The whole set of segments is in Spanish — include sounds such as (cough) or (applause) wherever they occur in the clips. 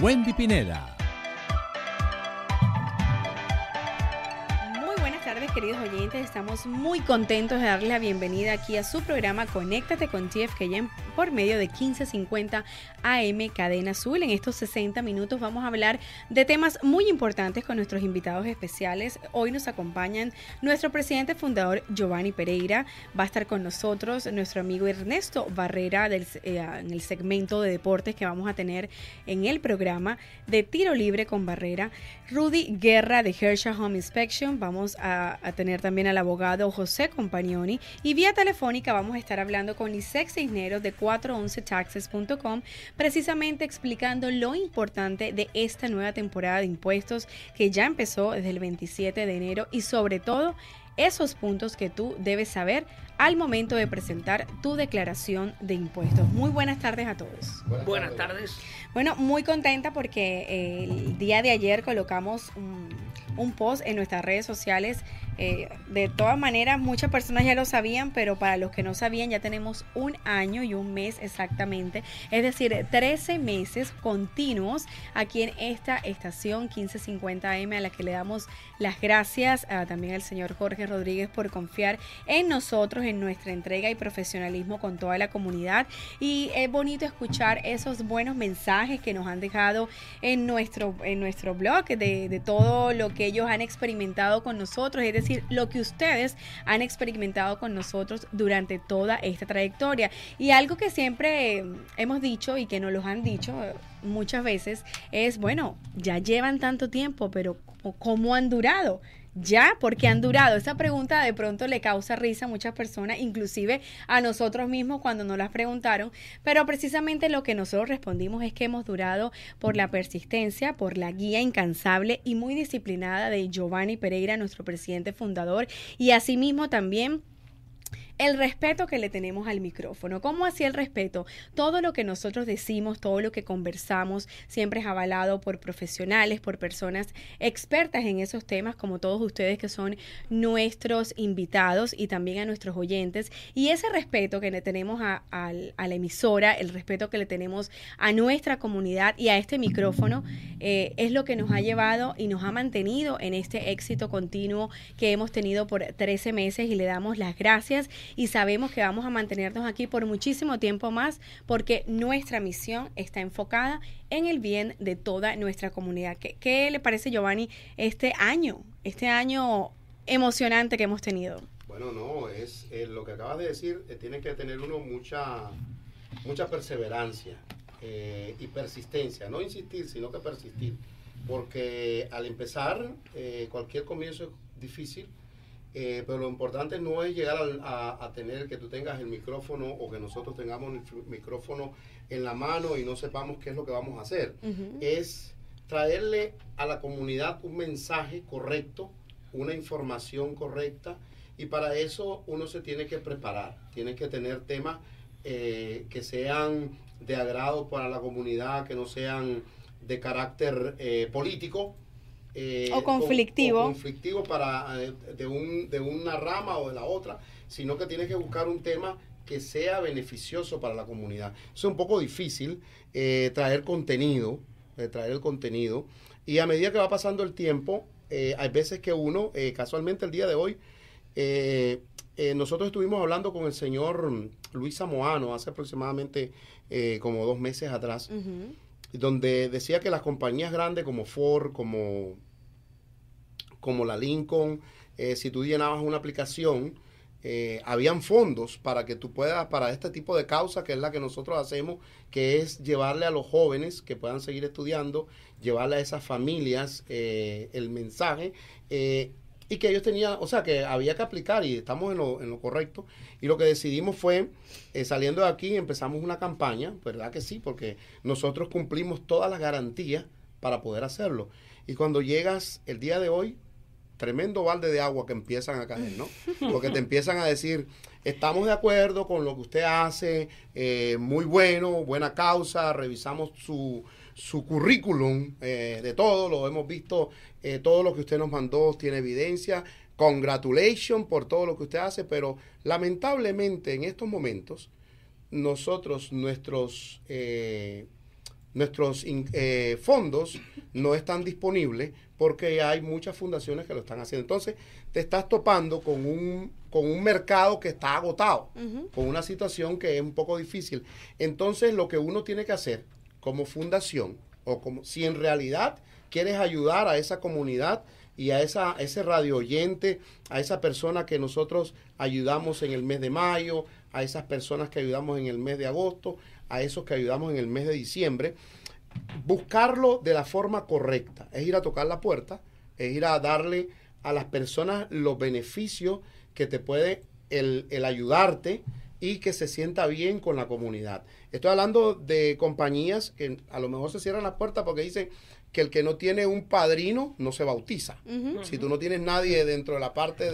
Wendy Pineda tardes, queridos oyentes. Estamos muy contentos de darles la bienvenida aquí a su programa Conéctate con TFKM por medio de 1550 AM Cadena Azul. En estos 60 minutos vamos a hablar de temas muy importantes con nuestros invitados especiales. Hoy nos acompañan nuestro presidente fundador Giovanni Pereira. Va a estar con nosotros nuestro amigo Ernesto Barrera del, eh, en el segmento de deportes que vamos a tener en el programa de tiro libre con Barrera. Rudy Guerra de Hersha Home Inspection. Vamos a a, tener también al abogado José Compagnoni. Y vía telefónica vamos a estar hablando con Lisex Cisneros de 411taxes.com, precisamente explicando lo importante de esta nueva temporada de impuestos que ya empezó desde el 27 de enero y sobre todo esos puntos que tú debes saber al momento de presentar tu declaración de impuestos. Muy buenas tardes a todos. Buenas, tardes. Bueno, muy contenta porque eh, el día de ayer colocamos un, post en nuestras redes sociales. Eh, de todas maneras, muchas personas ya lo sabían, pero para los que no sabían, ya tenemos un año y un mes exactamente, es decir, 13 meses continuos aquí en esta estación 1550M a la que le damos las gracias ah, también al señor Jorge Rodríguez por confiar en nosotros, en nuestra entrega y profesionalismo con toda la comunidad. Y es bonito escuchar esos buenos mensajes que nos han dejado en nuestro, en nuestro blog, de, todo lo que ellos han experimentado con nosotros, es decir, lo que ustedes han experimentado con nosotros durante toda esta trayectoria. Y algo que siempre eh, hemos dicho y que nos los han dicho eh, muchas veces es, bueno, ya llevan tanto tiempo, pero ¿cómo han durado? ya, porque han durado. Esa pregunta de pronto le causa risa a muchas personas, inclusive a nosotros mismos cuando nos las preguntaron, pero precisamente lo que nosotros respondimos es que hemos durado por la persistencia, por la guía incansable y muy disciplinada de Giovanni Pereira, nuestro presidente fundador, y asimismo también el respeto que le tenemos al micrófono. ¿Cómo así el respeto? Todo lo que nosotros decimos, todo lo que conversamos, siempre es avalado por profesionales, por personas expertas en esos temas, como todos ustedes que son nuestros invitados y también a nuestros oyentes. Y ese respeto que le tenemos a, la emisora, el respeto que le tenemos a nuestra comunidad y a este micrófono, eh, es lo que nos ha llevado y nos ha mantenido en este éxito continuo que hemos tenido por 13 meses y le damos las gracias y sabemos que vamos a mantenernos aquí por muchísimo tiempo más porque nuestra misión está enfocada en el bien de toda nuestra comunidad. ¿Qué, le parece, Giovanni, este año, este año emocionante que hemos tenido? Bueno, no, es eh, lo que acabas de decir, eh, tiene que tener uno mucha, mucha perseverancia eh, y persistencia, no insistir, sino que persistir, porque al empezar cualquier comienzo es difícil, eh, pero lo importante no es llegar a, tener que tú tengas el micrófono o que nosotros tengamos el micrófono en la mano y no sepamos qué es lo que vamos a hacer. Es traerle a la comunidad un mensaje correcto, una información correcta y para eso uno se tiene que preparar, tiene que tener temas eh, que sean de agrado para la comunidad, que no sean de carácter eh, político, eh, o conflictivo. conflictivo para, eh, de, una rama o de la otra, sino que tienes que buscar un tema que sea beneficioso para la comunidad. Es un poco difícil eh, traer contenido, traer el contenido. Y a medida que va pasando el tiempo, hay veces que uno, casualmente el día de hoy, nosotros estuvimos hablando con el señor Luis Samoano hace aproximadamente como dos meses atrás. donde decía que las compañías grandes como Ford, como como la Lincoln, eh, si tú llenabas una aplicación, eh, habían fondos para que tú puedas, para este tipo de causa, que es la que nosotros hacemos, que es llevarle a los jóvenes que puedan seguir estudiando, llevarle a esas familias eh, el mensaje. y que ellos tenían, o sea, que había que aplicar y estamos en lo, correcto. Y lo que decidimos fue, saliendo de aquí, empezamos una campaña, ¿verdad que sí? Porque nosotros cumplimos todas las garantías para poder hacerlo. Y cuando llegas el día de hoy, tremendo balde de agua que empiezan a caer, ¿no? Porque te empiezan a decir, estamos de acuerdo con lo que usted hace, eh, muy bueno, buena causa, revisamos su, su currículum eh, de todo, lo hemos visto, eh, todo lo que usted nos mandó tiene evidencia, congratulation por todo lo que usted hace, pero lamentablemente en estos momentos nosotros, nuestros nuestros eh, fondos no están disponibles porque hay muchas fundaciones que lo están haciendo. Entonces, te estás topando con un, con un mercado que está agotado, con una situación que es un poco difícil. Entonces, lo que uno tiene que hacer como fundación, o como si en realidad quieres ayudar a esa comunidad y a esa, ese radio oyente, a esa persona que nosotros ayudamos en el mes de mayo, a esas personas que ayudamos en el mes de agosto, a esos que ayudamos en el mes de diciembre, buscarlo de la forma correcta. Es ir a tocar la puerta, es ir a darle a las personas los beneficios que te puede el, ayudarte y que se sienta bien con la comunidad. Estoy hablando de compañías que a lo mejor se cierran las puertas porque dicen que el que no tiene un padrino no se bautiza. Si tú no tienes nadie dentro de la parte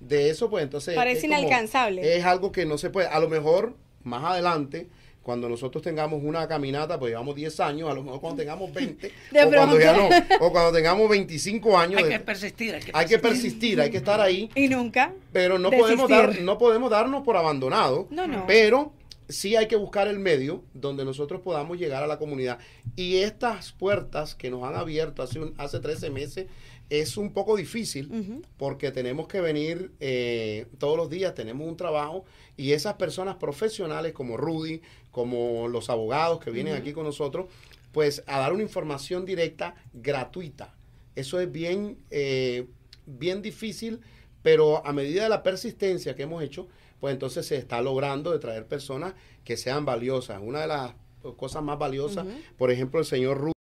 de, eso, pues entonces... Parece inalcanzable. es algo que no se puede. A lo mejor más adelante cuando nosotros tengamos una caminata, pues llevamos 10 años, a lo mejor cuando tengamos 20, (laughs) o, cuando ya no, o, cuando tengamos 25 años. Hay que persistir, hay que persistir, hay que, estar ahí. Y nunca. Pero no podemos, dar, no podemos darnos por abandonado. No, no. Pero sí hay que buscar el medio donde nosotros podamos llegar a la comunidad. Y estas puertas que nos han abierto hace, hace 13 meses es un poco difícil porque tenemos que venir eh, todos los días, tenemos un trabajo y esas personas profesionales como Rudy, como los abogados que vienen aquí con nosotros, pues a dar una información directa gratuita. Eso es bien, eh, bien difícil pero a medida de la persistencia que hemos hecho, pues entonces se está logrando de traer personas que sean valiosas. Una de las cosas más valiosas, por ejemplo, el señor